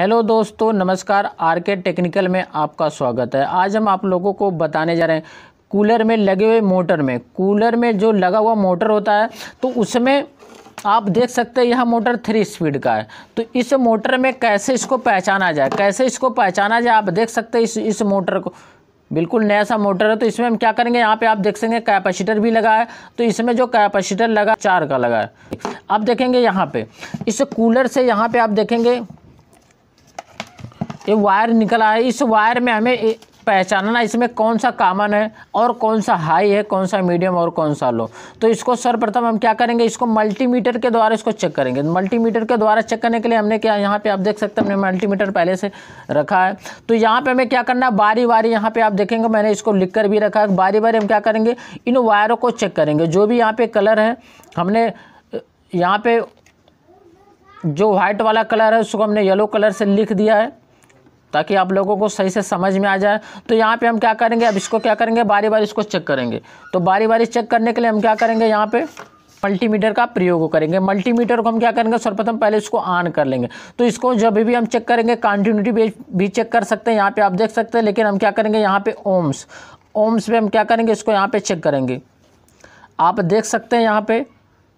hello दोस्तों नमस्कार are के टेक्निकल में आपका स्वागत है आज हम आप लोगों को बताने जा रहे हैं कूलर में लगे हुए मोटर में कूलर में जो लगा हुआ मोटर होता है तो उसमें आप देख सकते हैं यह मोटर थ्री स्पीड का है तो इस मोटर में कैसे इसको पहचाना जाए कैसे इसको पहचाना जाए आप देख सकते हैं इस इस मोटर को बिल्कुल नया सा मोटर है तो इसमें हम क्या करेंगे यहाँ पे आप देख सकेंगे कैपेसिटर भी लगा है तो इसमें जो कैपेसिटर लगा चार का लगा है आप देखेंगे यहाँ पे इस कूलर से यहाँ पे आप देखेंगे ये वायर निकल आया इस वायर में हमें पहचानना इसमें कौन सा कामन है और कौन सा हाई है कौन सा मीडियम और कौन सा लो तो इसको सर्वप्रथम हम क्या करेंगे इसको मल्टीमीटर के द्वारा इसको चेक करेंगे तो मल्टीमीटर के द्वारा चेक करने के लिए हमने क्या यहाँ पे आप देख सकते हैं हमने मल्टीमीटर पहले से रखा है तो यहाँ पे हमें क्या करना है बारी बारी यहाँ पर आप देखेंगे मैंने इसको लिख कर भी रखा है बारी बारी हम क्या करेंगे इन वायरों को चेक करेंगे जो भी यहाँ पर कलर है हमने यहाँ पर जो वाइट वाला कलर है उसको हमने येलो कलर से लिख दिया है ताकि आप लोगों को सही से समझ में आ जाए तो यहाँ पे हम क्या करेंगे अब इसको क्या करेंगे बारी बारी इसको चेक करेंगे तो बारी बारी चेक करने के लिए हम क्या करेंगे यहाँ पे मल्टीमीटर का प्रयोग करेंगे मल्टीमीटर को हम क्या करेंगे सर्वप्रथम पहले इसको ऑन कर लेंगे तो इसको जब भी हम चेक करेंगे कंटिन्यूटी भी, चेक कर सकते हैं यहाँ पर आप देख सकते हैं लेकिन हम क्या करेंगे यहाँ पर ओम्स ओम्स पर हम क्या करेंगे इसको यहाँ पर चेक करेंगे आप देख सकते हैं यहाँ पर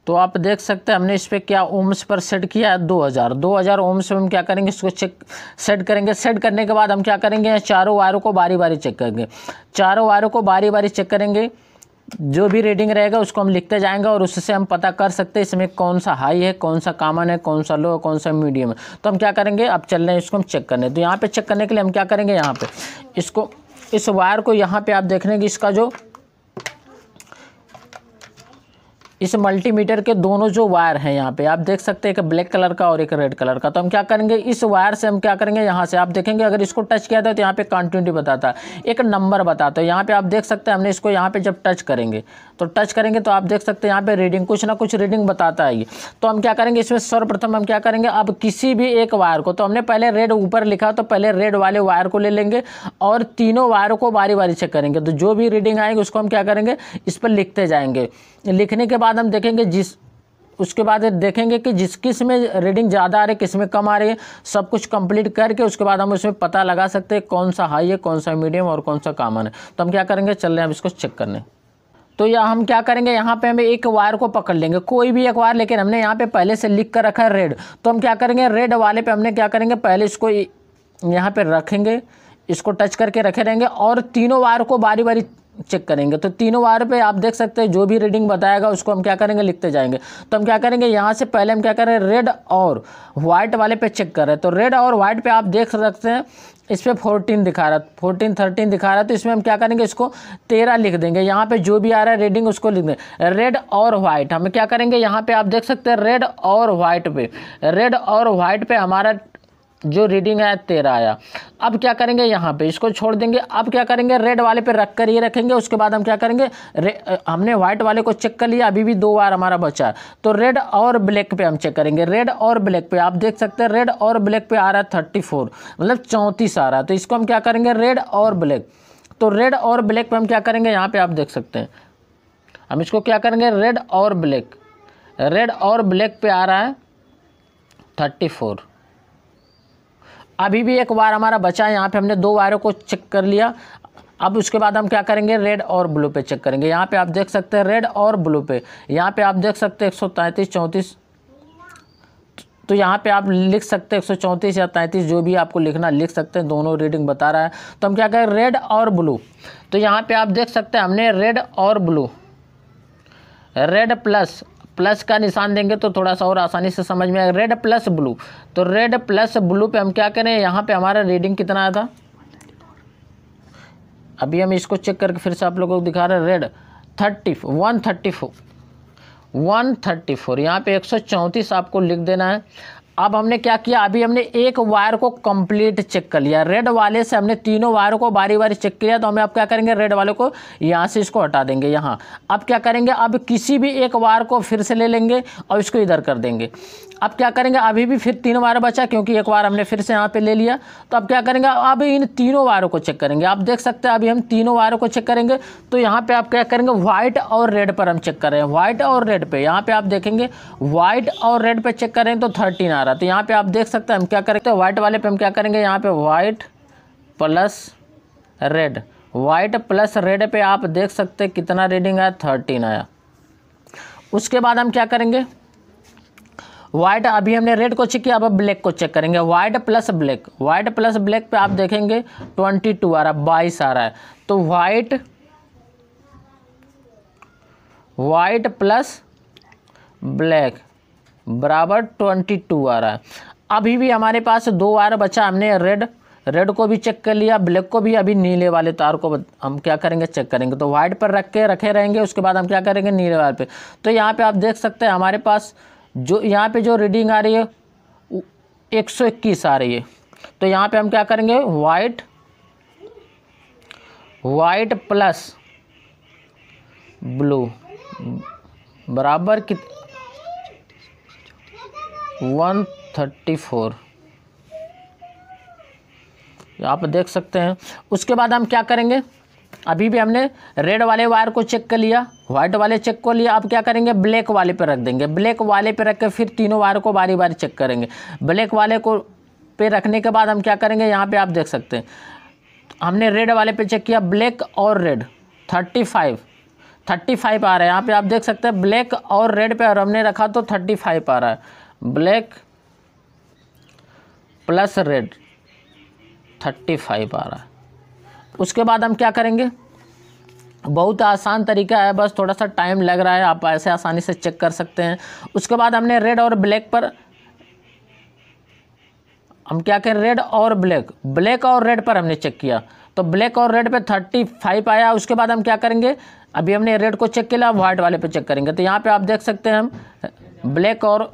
तो आप देख सकते हैं हमने इस पर क्या ओम्स पर सेट किया है 2000 2000 ओम्स में हम क्या करेंगे इसको चेक सेट करेंगे सेट करने के बाद हम क्या करेंगे चारों वायरों को बारी बारी चेक करेंगे चारों वायरों को बारी बारी चेक करेंगे जो भी रीडिंग रहेगा उसको हम लिखते जाएंगे और उससे हम पता कर सकते हैं इसमें कौन सा हाई है कौन सा कामन है कौन सा लो है कौन सा मीडियम है तो हम क्या करेंगे अब चल रहे हैं इसको हम चेक करने तो यहाँ पर चेक करने के लिए हम क्या करेंगे यहाँ पर इसको इस वायर को यहाँ पर आप देख रहे हैं कि इसका जो इस मल्टीमीटर के दोनों जो वायर हैं यहाँ पे आप देख सकते हैं एक ब्लैक कलर का और एक रेड कलर का तो हम क्या करेंगे इस वायर से हम क्या करेंगे यहाँ से आप देखेंगे अगर इसको टच किया था तो यहाँ पे कॉन्टिन्यूटी बताता है एक नंबर बताता है तो यहाँ पे आप देख सकते हैं हमने इसको यहाँ पे जब टच करेंगे तो टच करेंगे तो आप देख सकते हैं यहाँ पे रीडिंग कुछ ना कुछ रीडिंग बताता है ये तो हम क्या करेंगे इसमें सर्वप्रथम हम क्या करेंगे अब किसी भी एक वायर को तो हमने पहले रेड ऊपर लिखा तो पहले रेड वाले वायर को ले लेंगे और तीनों वायरों को बारी बारी चेक करेंगे तो जो भी रीडिंग आएगी उसको हम क्या करेंगे इस पर लिखते जाएंगे लिखने के बाद बाद हम देखेंगे जिस उसके बाद देखेंगे कि जिस किस में रीडिंग ज़्यादा आ रही है किस में कम आ रही है सब कुछ कंप्लीट करके उसके बाद हम उसमें पता लगा सकते हैं कौन सा हाई है कौन सा मीडियम और कौन सा कॉमन है तो हम क्या करेंगे चल रहे हैं हम इसको चेक करने तो यह हम क्या करेंगे यहाँ पे हम एक वायर को पकड़ लेंगे कोई भी एक वायर लेकिन हमने यहाँ पे पहले से लिख कर रखा है रेड तो हम क्या करेंगे रेड वाले पे हमने क्या करेंगे पहले इसको यहाँ पे रखेंगे इसको टच करके रखे रहेंगे और तीनों वायर को बारी बारी चेक करेंगे तो तीनों वायर पे आप देख सकते हैं जो भी रीडिंग बताएगा उसको हम क्या करेंगे लिखते जाएंगे तो हम क्या करेंगे यहाँ से पहले हम क्या करें रेड और वाइट वाले पे चेक कर रहे हैं तो रेड और वाइट पे आप देख सकते हैं इस पर फोर्टीन दिखा रहा है फोर्टीन थर्टीन दिखा रहा है तो इसमें हम क्या करेंगे इसको तेरह लिख देंगे यहाँ पर जो भी आ रहा है रीडिंग उसको लिख देंगे रेड और वाइट हम क्या करेंगे यहाँ पर आप देख सकते हैं रेड और वाइट पर रेड और वाइट पर हमारा जो रीडिंग आया तेरह आया अब क्या करेंगे यहाँ पे इसको छोड़ देंगे अब क्या करेंगे रेड वाले पे रख कर ये रखेंगे उसके बाद हम क्या करेंगे हमने व्हाइट वाले को चेक कर लिया अभी भी दो बार हमारा बचा है तो रेड और ब्लैक पे हम चेक करेंगे रेड और ब्लैक पे आप देख सकते हैं रेड और ब्लैक पे आ रहा है थर्टी फोर मतलब चौंतीस आ रहा है तो इसको हम क्या करेंगे रेड और ब्लैक तो रेड और ब्लैक पर हम क्या करेंगे यहाँ पर आप देख सकते हैं हम इसको क्या करेंगे रेड और ब्लैक रेड और ब्लैक पर आ रहा है थर्टी फोर अभी भी एक वायर हमारा बचा है यहाँ पे हमने दो वायरों को चेक कर लिया अब उसके बाद हम क्या करेंगे रेड और ब्लू पे चेक करेंगे यहाँ पे आप देख सकते हैं रेड और ब्लू पे यहाँ पे आप देख सकते हैं एक सौ तैंतीस चौंतीस तो यहाँ पे आप लिख सकते हैं एक सौ चौंतीस या तैंतीस जो भी आपको लिखना लिख सकते हैं दोनों रीडिंग बता रहा है तो हम क्या करें रेड और ब्लू तो यहाँ पर आप देख सकते हैं हमने रेड और ब्लू रेड प्लस प्लस का निशान देंगे तो थोड़ा सा और आसानी से समझ में आएगा रेड प्लस ब्लू तो रेड प्लस ब्लू पे हम क्या करें यहाँ पे हमारा रीडिंग कितना आया था अभी हम इसको चेक करके फिर से आप लोगों को दिखा रहे हैं red thirty one thirty four one thirty four यहाँ पर एक सौ चौंतीस आपको लिख देना है अब हमने क्या किया अभी हमने एक वायर को कंप्लीट चेक कर लिया रेड वाले से हमने तीनों वायरों को बारी बारी चेक किया तो हमें अब क्या करेंगे रेड वाले को यहाँ से इसको हटा देंगे यहाँ अब क्या करेंगे अब किसी भी एक वायर को फिर से ले लेंगे और इसको इधर कर देंगे अब क्या करेंगे अभी भी फिर तीनों वायर बचा क्योंकि एक वायर हमने फिर से यहाँ पर ले लिया तो अब क्या करेंगे अब इन तीनों वायरों को चेक करेंगे आप देख सकते हैं अभी हम तीनों वायरों को चेक करेंगे तो यहाँ पर आप क्या करेंगे व्हाइट और रेड पर हम चेक कर रहे हैं व्हाइट और रेड पर यहाँ पर आप देखेंगे व्हाइट और रेड पर चेक करें तो थर्टीन आ आ रहा है तो यहाँ पे आप देख सकते हैं हम क्या करेंगे तो वाइट वाले पे हम क्या करेंगे यहाँ पे white plus red white plus red पे आप देख सकते हैं कितना रीडिंग आया थर्टीन आया उसके बाद हम क्या करेंगे वाइट अभी हमने रेड को चेक किया अब ब्लैक को चेक करेंगे white plus black white plus black पे आप देखेंगे ट्वेंटी टू आ रहा है बाईस आ रहा है तो वाइट वाइट प्लस ब्लैक बराबर ट्वेंटी टू आ रहा है अभी भी हमारे पास दो वायर बचा हमने रेड रेड को भी चेक कर लिया ब्लैक को भी अभी नीले वाले तार तो को हम क्या करेंगे चेक करेंगे तो वाइट पर रख के रखे रहेंगे उसके बाद हम क्या करेंगे नीले वाले पे तो यहाँ पे आप देख सकते हैं हमारे पास जो यहाँ पे जो रीडिंग आ रही है एक सौ इक्कीस आ रही है तो यहाँ पे हम क्या करेंगे वाइट वाइट प्लस ब्लू बराबर कित वन थर्टी फोर आप देख सकते हैं उसके बाद हम क्या करेंगे अभी भी हमने रेड वाले वायर को चेक कर लिया व्हाइट वाले चेक को लिया अब क्या करेंगे ब्लैक वाले पे रख देंगे ब्लैक वाले पे रख के फिर तीनों वायर को बारी बारी चेक करेंगे ब्लैक वाले को पे रखने के बाद हम क्या करेंगे यहाँ पे आप देख सकते हैं हमने रेड वाले पे चेक किया ब्लैक और red thirty five thirty five आ रहा है यहाँ पे आप देख सकते हैं ब्लैक और रेड पर और हमने रखा तो थर्टी फाइव आ रहा है black plus red thirty five आ रहा है उसके बाद हम क्या करेंगे बहुत आसान तरीका है बस थोड़ा सा टाइम लग रहा है आप ऐसे आसानी से चेक कर सकते हैं उसके बाद हमने रेड और ब्लैक पर हम क्या करें रेड और ब्लैक ब्लैक और रेड पर हमने चेक किया तो ब्लैक और रेड पे थर्टी फाइव आया उसके बाद हम क्या करेंगे अभी हमने रेड को चेक किया व्हाइट वाले पे चेक करेंगे तो यहाँ पे आप देख सकते हैं हम ब्लैक और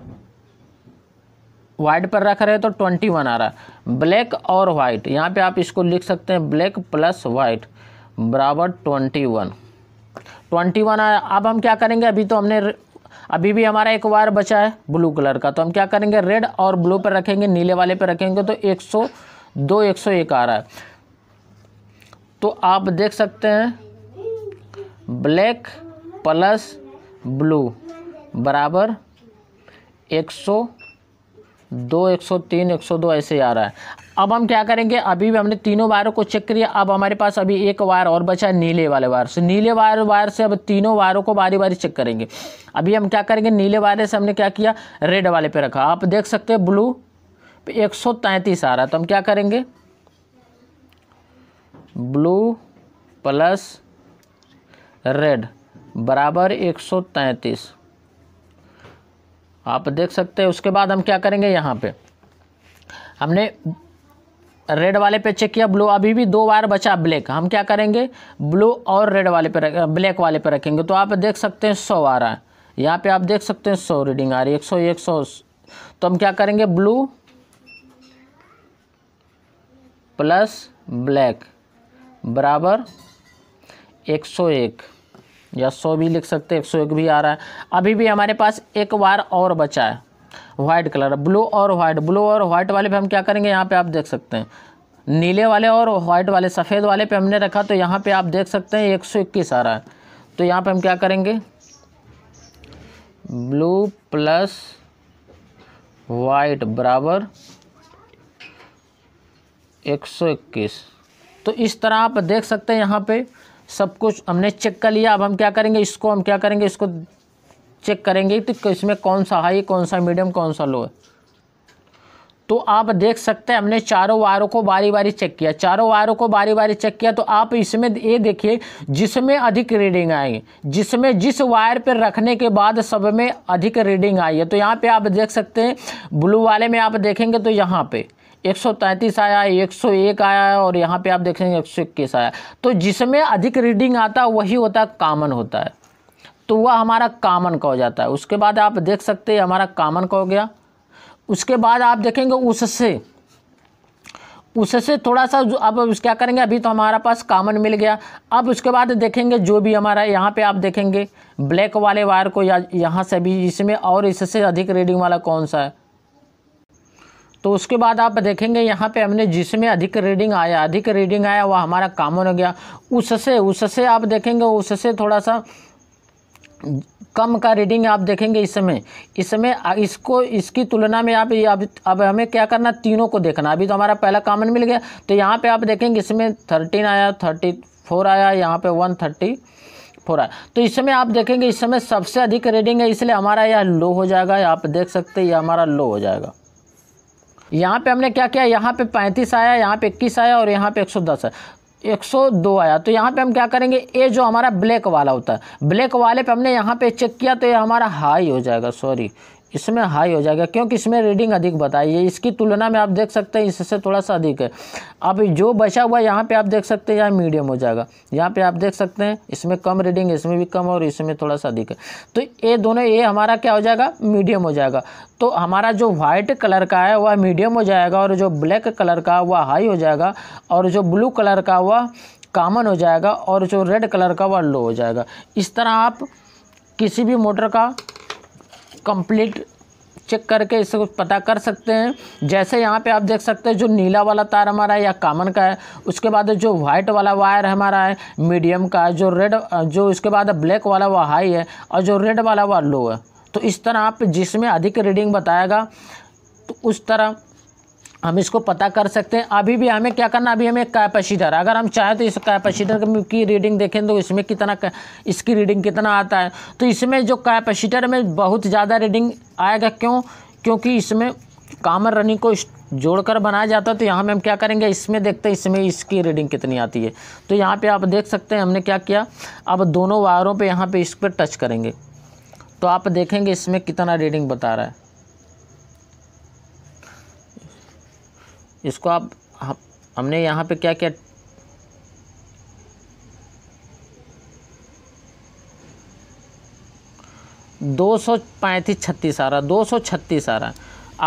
वाइट पर रख रहे तो ट्वेंटी वन आ रहा है ब्लैक और वाइट यहाँ पे आप इसको लिख सकते हैं ब्लैक प्लस वाइट बराबर ट्वेंटी वन ट्वेंटी वन आया अब हम क्या करेंगे अभी तो हमने अभी भी हमारा एक वायर बचा है ब्लू कलर का तो हम क्या करेंगे रेड और ब्लू पर रखेंगे नीले वाले पर रखेंगे तो एक सौ दो एक सौ एक आ रहा है तो आप देख सकते हैं ब्लैक प्लस ब्लू बराबर एक सौ दो एक सौ तीन एक सौ दो ऐसे आ रहा है अब हम क्या करेंगे अभी भी हमने तीनों वायरों को चेक किया अब हमारे पास अभी एक वायर और बचा है नीले वाले वायर से नीले वायर वायर से अब तीनों वायरों को बारी बारी चेक करेंगे अभी हम क्या करेंगे नीले वायर से हमने क्या किया रेड वाले पे रखा आप देख सकते हैं ब्लू एक सौ तैंतीस आ रहा है तो हम क्या करेंगे ब्लू प्लस रेड बराबर एक सौ तैंतीस आप देख सकते हैं उसके बाद हम क्या करेंगे यहाँ पे हमने रेड वाले पे चेक किया ब्लू अभी भी दो वायर बचा ब्लैक हम क्या करेंगे ब्लू और रेड वाले पे ब्लैक वाले पे रखेंगे तो आप देख सकते हैं सौ आ रहा है यहाँ पे आप देख सकते हैं सौ रीडिंग आ रही है एक सौ एक सौ तो हम क्या करेंगे ब्लू प्लस ब्लैक बराबर एक सौ एक या सौ भी लिख सकते हैं एक सौ एक भी आ रहा है अभी भी हमारे पास एक बार और बचा है व्हाइट कलर ब्लू और व्हाइट ब्लू और वाइट वाले पे हम क्या करेंगे यहाँ पे आप देख सकते हैं नीले वाले और वाइट वाले सफ़ेद वाले पे हमने रखा तो यहाँ पे आप देख सकते हैं एक सौ इक्कीस आ रहा है तो यहाँ पे हम क्या करेंगे ब्लू प्लस वाइट बराबर एक सौ इक्कीस तो इस तरह आप देख सकते हैं यहाँ पे सब कुछ हमने चेक कर लिया अब हम क्या करेंगे इसको हम क्या करेंगे इसको चेक करेंगे तो इसमें कौन सा हाई कौन सा मीडियम कौन सा लो है तो आप देख सकते हैं हमने चारों वायरों को बारी बारी चेक किया चारों वायरों को बारी बारी चेक किया तो आप इसमें ये देखिए जिसमें अधिक रीडिंग आई जिसमें जिस वायर पर रखने के बाद सब में अधिक रीडिंग आई है तो यहाँ पे आप देख सकते हैं ब्लू वाले में आप देखेंगे तो यहाँ पे 133 आया 101 आया और यहाँ पे आप देखेंगे एक आया तो जिसमें अधिक रीडिंग आता है वही होता है कामन होता है तो वह हमारा कामन का हो जाता है उसके बाद आप देख सकते हैं हमारा कामन का हो गया उसके बाद आप देखेंगे उससे उससे थोड़ा सा अब क्या करेंगे अभी तो हमारा पास कामन मिल गया अब उसके बाद देखेंगे जो भी हमारा यहाँ पे आप देखेंगे ब्लैक वाले वायर को या यहाँ से भी इसमें और इससे अधिक रीडिंग वाला कौन सा है तो उसके बाद आप देखेंगे यहाँ पे हमने जिसमें अधिक रीडिंग आया अधिक रीडिंग आया वह हमारा कॉमन हो गया उससे उससे आप देखेंगे उससे थोड़ा सा कम का रीडिंग आप देखेंगे इस समय इसमें इसको इसकी तुलना में आप अब अब हमें क्या करना तीनों को देखना अभी तो हमारा पहला कामन मिल गया तो यहाँ पे आप देखेंगे इसमें थर्टीन आया थर्टी फोर आया यहाँ पे वन थर्टी फोर आया तो इसमें आप देखेंगे इसमें सबसे अधिक रीडिंग है इसलिए हमारा यह लो हो जाएगा आप देख सकते हैं यह हमारा लो हो जाएगा यहाँ पे हमने क्या किया यहाँ पे पैंतीस आया यहाँ पे इक्कीस आया और यहाँ पे एक सौ दस आया एक सौ दो आया तो यहाँ पे हम क्या करेंगे ए जो हमारा ब्लैक वाला होता है ब्लैक वाले पे हमने यहाँ पे चेक किया तो ये हमारा हाई हो जाएगा सॉरी इसमें हाई हो जाएगा क्योंकि इसमें रीडिंग अधिक बताई है इसकी तुलना में आप देख सकते हैं इससे थोड़ा सा अधिक है अब जो बचा हुआ यहाँ पे आप देख सकते हैं यहाँ मीडियम हो जाएगा यहाँ पे आप देख सकते हैं इसमें कम रीडिंग इसमें भी कम और इसमें थोड़ा सा अधिक है तो ये दोनों ये हमारा क्या हो जाएगा मीडियम हो जाएगा तो हमारा जो वाइट कलर का है वह मीडियम हो जाएगा और जो ब्लैक कलर का वह हाई हो जाएगा और जो ब्लू कलर का वह कामन हो जाएगा और जो रेड कलर का वह लो हो जाएगा इस तरह आप किसी भी मोटर का कंप्लीट चेक करके कुछ पता कर सकते हैं जैसे यहाँ पे आप देख सकते हैं जो नीला वाला तार हमारा है या कामन का है उसके बाद जो वाइट वाला वायर हमारा है मीडियम का है जो रेड जो उसके बाद ब्लैक वाला वह हाई है और जो रेड वाला वह लो है तो इस तरह आप जिसमें अधिक रीडिंग बताएगा तो उस तरह हम इसको पता कर सकते हैं अभी भी हमें क्या करना अभी हमें कैपेसिटर अगर हम चाहें तो इस कैपेसिटर की रीडिंग देखें तो इसमें कितना इसकी रीडिंग कितना आता है तो इसमें जो कैपेसिटर में बहुत ज़्यादा रीडिंग आएगा क्यों क्योंकि इसमें कामर रनिंग को जोड़कर बनाया जाता है तो यहाँ में हम क्या करेंगे इसमें देखते हैं इसमें इसकी रीडिंग कितनी आती है तो यहाँ पर आप देख सकते हैं हमने क्या किया अब दोनों वायरों पर यहाँ पर इस पर टच करेंगे तो आप देखेंगे इसमें कितना रीडिंग बता रहा है इसको आप हमने यहाँ पे क्या क्या दो सौ पैंतीस छत्तीस आ रहा दो सौ छत्तीस आ रहा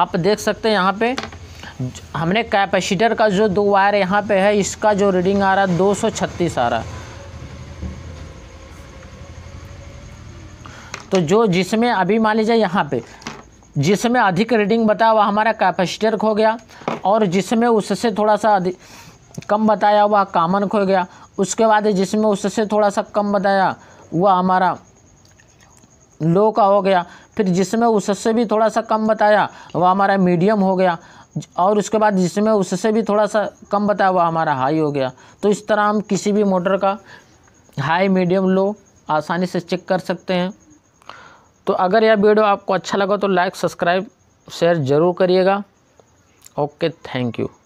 आप देख सकते हैं यहाँ पे हमने कैपेसिटर का जो दो वायर यहाँ पे है इसका जो रीडिंग आ रहा है दो सौ छत्तीस आ रहा तो जो जिसमें अभी मान लीजिए यहाँ पे जिसमें अधिक रीडिंग बताया हुआ हमारा कैपेसिटर खो गया और जिसमें उससे थोड़ा सा कम बताया हुआ कामन खो गया उसके बाद जिसमें उससे थोड़ा सा कम बताया हुआ हमारा लो का हो गया फिर जिसमें उससे भी थोड़ा सा कम बताया वह हमारा मीडियम हो गया और उसके बाद जिसमें उससे भी थोड़ा सा कम बताया वह हमारा हाई हो गया तो इस तरह हम किसी भी मोटर का हाई मीडियम लो आसानी से चेक कर सकते हैं तो अगर यह वीडियो आपको अच्छा लगा तो लाइक सब्सक्राइब शेयर ज़रूर करिएगा ओके थैंक यू